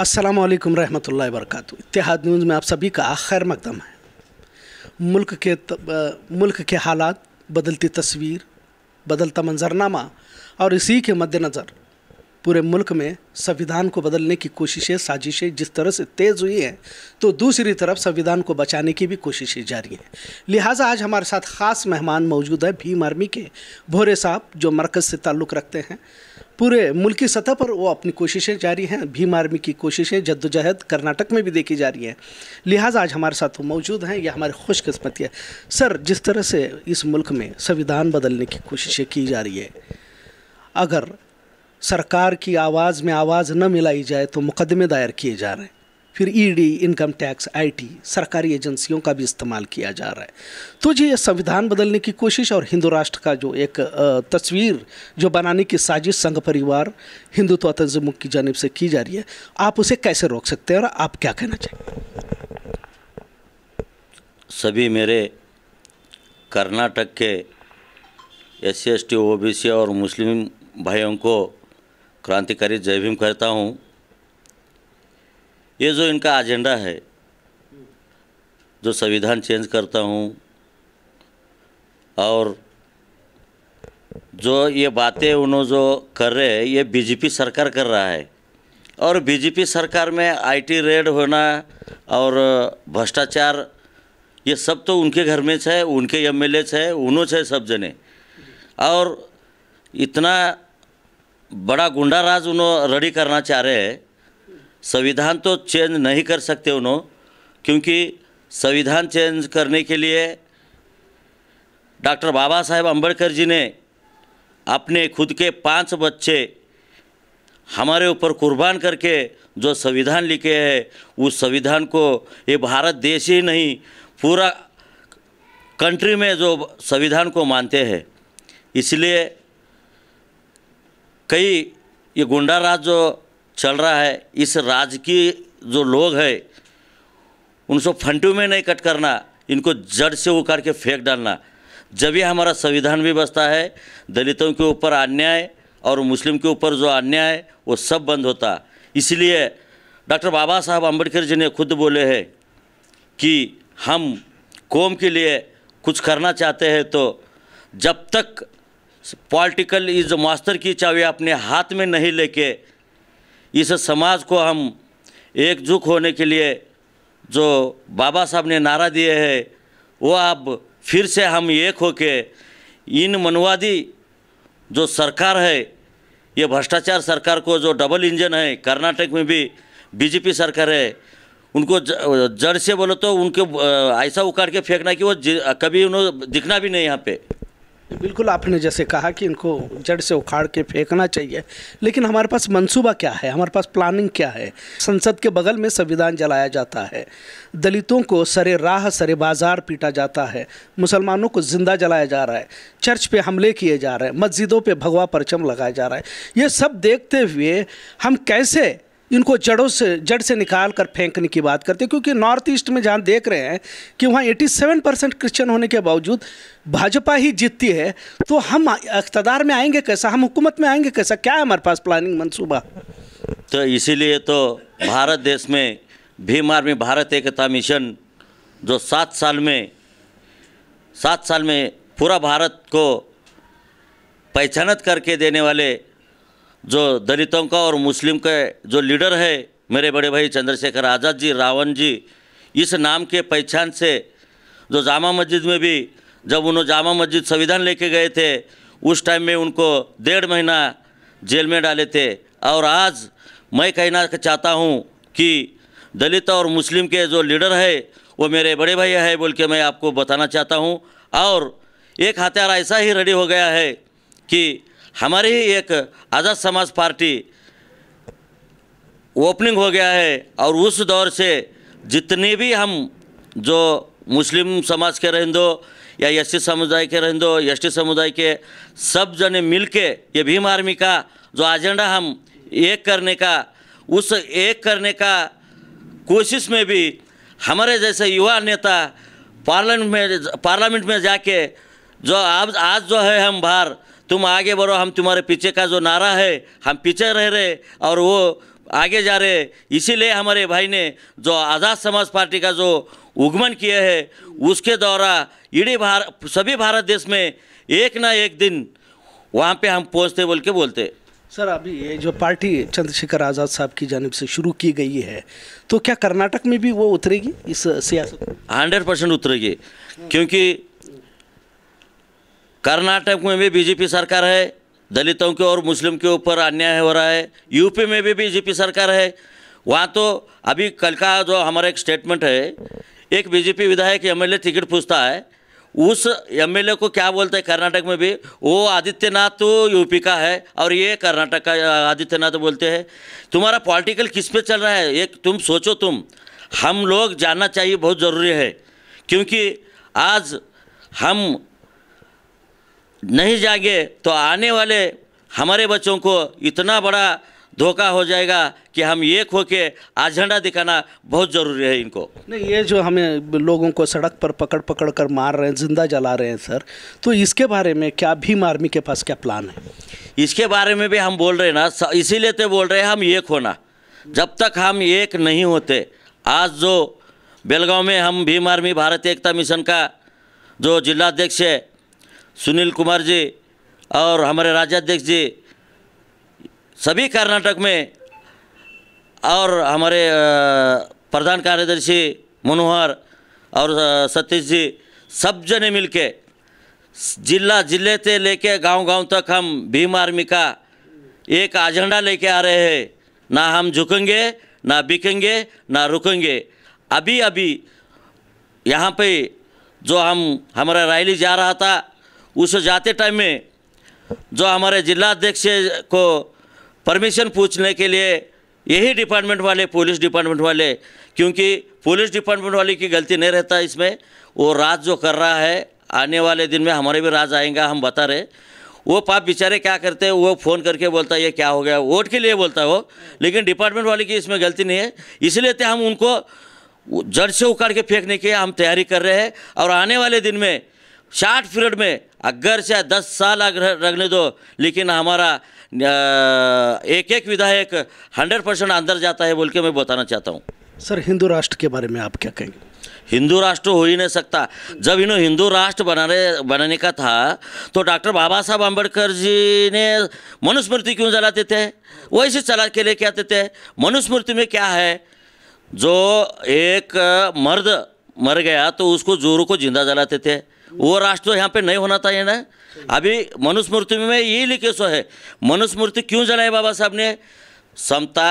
अस्सलाम वालेकुम रहमतुल्लाहि वरकत इतिहाद न्यूज़ में आप सभी का खैर मकदम है मुल्क के तब, मुल्क के हालात बदलती तस्वीर बदलता मंजरनामा और इसी के मद्देनज़र पूरे मुल्क में संविधान को बदलने की कोशिशें साजिशें जिस तरह से तेज़ हुई हैं तो दूसरी तरफ संविधान को बचाने की भी कोशिशें जारी हैं लिहाजा आज हमारे साथ ख़ास मेहमान मौजूद है भीम आर्मी के भोरे साहब जो मरकज़ से ताल्लुक़ रखते हैं पूरे मुल्की सतह पर वो अपनी कोशिशें जारी हैं भीम आर्मी की कोशिशें जद्दोजहद कर्नाटक में भी देखी जा रही हैं लिहाजा आज हमारे साथ वो मौजूद हैं यह हमारी खुशकस्मती है सर जिस तरह से इस मुल्क में संविधान बदलने की कोशिशें की जा रही है अगर सरकार की आवाज़ में आवाज़ न मिलाई जाए तो मुकदमे दायर किए जा रहे हैं फिर ईडी इनकम टैक्स आईटी सरकारी एजेंसियों का भी इस्तेमाल किया जा रहा है तो जी ये संविधान बदलने की कोशिश और हिंदू राष्ट्र का जो एक तस्वीर जो बनाने की साजिश संघ परिवार हिंदुत्व तंजमुम की जानब से की जा रही है आप उसे कैसे रोक सकते हैं और आप क्या कहना चाहिए सभी मेरे कर्नाटक के S C S T O B C और मुस्लिम भाइयों को क्रांतिकारी जय भीम कहता हूँ ये जो इनका एजेंडा है जो संविधान चेंज करता हूँ और जो ये बातें उन्होंने जो कर रहे हैं ये बीजेपी सरकार कर रहा है और बीजेपी सरकार में आईटी रेड होना और भ्रष्टाचार ये सब तो उनके घर में छे उनके एम एल है उन्होंने सब जने और इतना बड़ा गुंडा राज उन्होंने रेडी करना चाह रहे हैं संविधान तो चेंज नहीं कर सकते उन्होंने क्योंकि संविधान चेंज करने के लिए डॉक्टर बाबा साहेब अम्बेडकर जी ने अपने खुद के पांच बच्चे हमारे ऊपर कुर्बान करके जो संविधान लिखे हैं उस संविधान को ये भारत देश ही नहीं पूरा कंट्री में जो संविधान को मानते हैं इसलिए कई ये गुंडा राज जो चल रहा है इस राज्य की जो लोग उन सब फंटू में नहीं कट करना इनको जड़ से उखाड़ के फेंक डालना जब यह हमारा संविधान भी बसता है दलितों के ऊपर अन्याय और मुस्लिम के ऊपर जो अन्याय है वो सब बंद होता इसलिए डॉक्टर बाबा साहब अम्बेडकर जी ने खुद बोले हैं कि हम कौम के लिए कुछ करना चाहते हैं तो जब तक पॉलिटिकल इज मास्टर की चावी अपने हाथ में नहीं लेके इस समाज को हम एकजुट होने के लिए जो बाबा साहब ने नारा दिए है वो अब फिर से हम एक होके इन मनवादी जो सरकार है ये भ्रष्टाचार सरकार को जो डबल इंजन है कर्नाटक में भी बीजेपी सरकार है उनको जड़ से बोलो तो उनके ऐसा उखाड़ के फेंकना कि वो कभी उन्होंने दिखना भी नहीं यहाँ पे बिल्कुल आपने जैसे कहा कि इनको जड़ से उखाड़ के फेंकना चाहिए लेकिन हमारे पास मंसूबा क्या है हमारे पास प्लानिंग क्या है संसद के बगल में संविधान जलाया जाता है दलितों को सरे राह सरे बाजार पीटा जाता है मुसलमानों को जिंदा जलाया जा रहा है चर्च पे हमले किए जा रहे हैं मस्जिदों पे भगवा परचम लगाया जा रहा है ये सब देखते हुए हम कैसे इनको जड़ों से जड़ से निकाल कर फेंकने की बात करते हैं क्योंकि नॉर्थ ईस्ट में जहाँ देख रहे हैं कि वहाँ 87 परसेंट क्रिश्चन होने के बावजूद भाजपा ही जीतती है तो हम अख्तदार में आएंगे कैसा हम हुकूमत में आएंगे कैसा क्या है हमारे पास प्लानिंग मनसूबा तो इसीलिए तो भारत देश में भीम आर्मी भारत एकता मिशन जो सात साल में सात साल में पूरा भारत को पहचानत करके देने वाले जो दलितों का और मुस्लिम का जो लीडर है मेरे बड़े भाई चंद्रशेखर आज़ाद जी रावण जी इस नाम के पहचान से जो जामा मस्जिद में भी जब उन्होंने जामा मस्जिद संविधान लेके गए थे उस टाइम में उनको डेढ़ महीना जेल में डाले थे और आज मैं कहना चाहता हूँ कि दलित और मुस्लिम के जो लीडर है वो मेरे बड़े भाई है बोल के मैं आपको बताना चाहता हूँ और एक हथियार ऐसा ही रेडी हो गया है कि हमारी ही एक आज़ाद समाज पार्टी ओपनिंग हो गया है और उस दौर से जितने भी हम जो मुस्लिम समाज के रहें दो या एस समुदाय के रहें दो एस समुदाय के सब जने मिल के ये भीम आर्मी का जो एजेंडा हम एक करने का उस एक करने का कोशिश में भी हमारे जैसे युवा नेता पार्लियामेंट में पार्लियामेंट में जाके जो आज आज जो है हम बाहर तुम आगे बढ़ो हम तुम्हारे पीछे का जो नारा है हम पीछे रह रहे और वो आगे जा रहे इसीलिए हमारे भाई ने जो आज़ाद समाज पार्टी का जो उगमन किया है उसके द्वारा इडी भार सभी भारत देश में एक ना एक दिन वहाँ पे हम पहुँचते बोल के बोलते सर अभी ये जो पार्टी चंद्रशेखर आज़ाद साहब की जानब से शुरू की गई है तो क्या कर्नाटक में भी वो उतरेगी इस सियासत हंड्रेड परसेंट उतरेगी क्योंकि कर्नाटक में भी बीजेपी सरकार है दलितों के और मुस्लिम के ऊपर अन्याय हो रहा है यूपी में भी बीजेपी सरकार है वहाँ तो अभी कल का जो हमारा एक स्टेटमेंट है एक बीजेपी विधायक एमएलए टिकट पूछता है उस एमएलए को क्या बोलते हैं कर्नाटक में भी वो आदित्यनाथ तो यूपी का है और ये कर्नाटक का आदित्यनाथ बोलते हैं तुम्हारा पॉलिटिकल किस पे चल रहा है एक तुम सोचो तुम हम लोग जानना चाहिए बहुत ज़रूरी है क्योंकि आज हम नहीं जाएंगे तो आने वाले हमारे बच्चों को इतना बड़ा धोखा हो जाएगा कि हम एक होके आज झंडा दिखाना बहुत ज़रूरी है इनको नहीं ये जो हमें लोगों को सड़क पर पकड़ पकड़ कर मार रहे हैं ज़िंदा जला रहे हैं सर तो इसके बारे में क्या भीम आर्मी के पास क्या प्लान है इसके बारे में भी हम बोल रहे हैं ना इसीलिए तो बोल रहे हैं हम एक होना जब तक हम एक नहीं होते आज जो बेलगांव में हम भीम आर्मी भारतीय एकता मिशन का जो जिलाध्यक्ष है सुनील कुमार जी और हमारे राज्याध्यक्ष जी सभी कर्नाटक में और हमारे प्रधान कार्यदर्शी मनोहर और सतीश जी सब जने मिल के जिला जिले से लेके गांव गांव तक हम भीम आर्मी का एक एजेंडा लेके आ रहे हैं ना हम झुकेंगे ना बिकेंगे ना रुकेंगे अभी अभी यहाँ पे जो हम हमारा रैली जा रहा था उसे जाते टाइम में जो हमारे जिला अध्यक्ष को परमिशन पूछने के लिए यही डिपार्टमेंट वाले पुलिस डिपार्टमेंट वाले क्योंकि पुलिस डिपार्टमेंट वाले की गलती नहीं रहता इसमें वो राज जो कर रहा है आने वाले दिन में हमारे भी राज आएगा हम बता रहे वो पाप बेचारे क्या करते हैं वो फ़ोन करके बोलता है ये क्या हो गया वोट के लिए बोलता है वो लेकिन डिपार्टमेंट वाले की इसमें गलती नहीं है इसलिए तो हम उनको जड़ से उखाड़ के फेंकने की हम तैयारी कर रहे हैं और आने वाले दिन में शार्ट पीरियड में अगर से दस साल रखने दो लेकिन हमारा एक एक विधायक हंड्रेड परसेंट अंदर जाता है बोल के मैं बताना चाहता हूँ सर हिंदू राष्ट्र के बारे में आप क्या कहेंगे हिंदू राष्ट्र हो ही नहीं सकता जब इन्हों हिंदू राष्ट्र बनाने बनाने का था तो डॉक्टर बाबा साहब आम्बेडकर जी ने मनुस्मृति क्यों जलाते थे वैसे चला के लेके आते थे मनुस्मृति में क्या है जो एक मर्द मर गया तो उसको जोरों को जिंदा जलाते थे वो राष्ट्र यहाँ पे नहीं होना था ना अभी मनुस्मृति में यही लिखे सो है मनुस्मृति क्यों जलाए बाबा साहब ने समता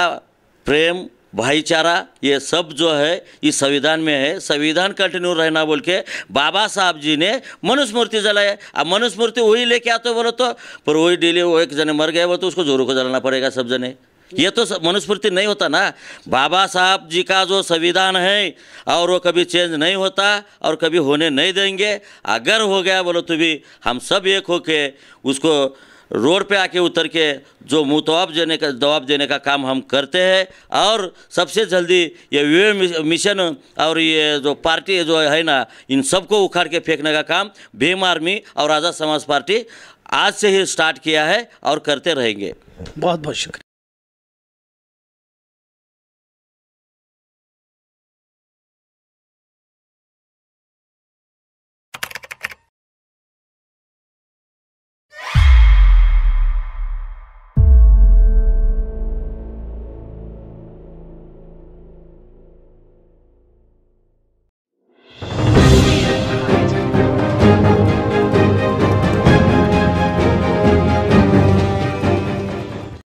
प्रेम भाईचारा ये सब जो है इस संविधान में है संविधान कंटिन्यू रहना बोल के बाबा साहब जी ने मनुस्मृति जलाए अब मनुस्मृति वही लेके आते बोलो तो पर वही डेली वो एक जने मर गए बोलते तो उसको जोरों को जलाना पड़ेगा सब जने ये तो मनुस्मृति नहीं होता ना बाबा साहब जी का जो संविधान है और वो कभी चेंज नहीं होता और कभी होने नहीं देंगे अगर हो गया बोलो तो भी हम सब एक के उसको रोड पे आके उतर के जो मुतवाब देने का दवाब देने का काम हम करते हैं और सबसे जल्दी ये वे मिशन और ये जो पार्टी जो है ना इन सबको उखाड़ के फेंकने का काम भीम आर्मी और आज़ाद समाज पार्टी आज से ही स्टार्ट किया है और करते रहेंगे बहुत बहुत शुक्रिया